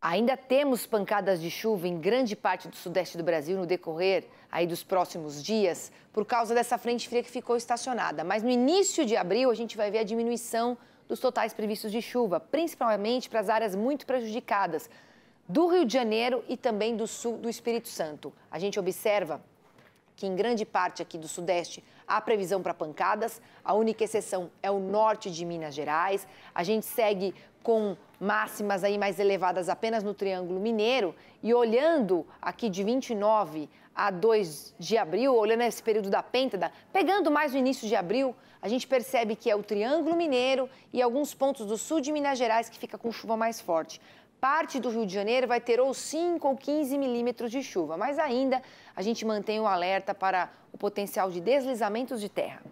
Ainda temos pancadas de chuva em grande parte do sudeste do Brasil no decorrer aí dos próximos dias, por causa dessa frente fria que ficou estacionada. Mas no início de abril a gente vai ver a diminuição dos totais previstos de chuva, principalmente para as áreas muito prejudicadas do Rio de Janeiro e também do sul do Espírito Santo. A gente observa que em grande parte aqui do Sudeste há previsão para pancadas. A única exceção é o norte de Minas Gerais. A gente segue com máximas aí mais elevadas apenas no Triângulo Mineiro. E olhando aqui de 29 a 2 de abril, olhando esse período da pêntada, pegando mais o início de abril, a gente percebe que é o Triângulo Mineiro e alguns pontos do sul de Minas Gerais que fica com chuva mais forte. Parte do Rio de Janeiro vai ter ou 5 ou 15 milímetros de chuva, mas ainda a gente mantém o alerta para o potencial de deslizamentos de terra.